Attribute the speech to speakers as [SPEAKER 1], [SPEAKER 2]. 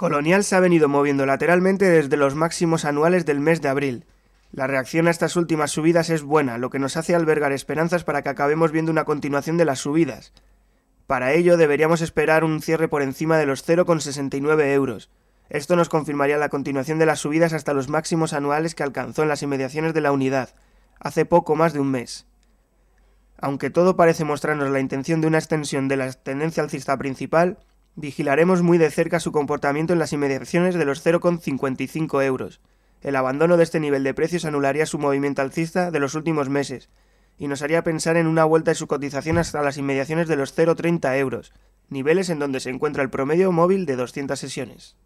[SPEAKER 1] Colonial se ha venido moviendo lateralmente desde los máximos anuales del mes de abril. La reacción a estas últimas subidas es buena, lo que nos hace albergar esperanzas para que acabemos viendo una continuación de las subidas. Para ello deberíamos esperar un cierre por encima de los 0,69 euros. Esto nos confirmaría la continuación de las subidas hasta los máximos anuales que alcanzó en las inmediaciones de la unidad, hace poco más de un mes. Aunque todo parece mostrarnos la intención de una extensión de la tendencia alcista principal, Vigilaremos muy de cerca su comportamiento en las inmediaciones de los 0,55 euros. El abandono de este nivel de precios anularía su movimiento alcista de los últimos meses y nos haría pensar en una vuelta de su cotización hasta las inmediaciones de los 0,30 euros, niveles en donde se encuentra el promedio móvil de 200 sesiones.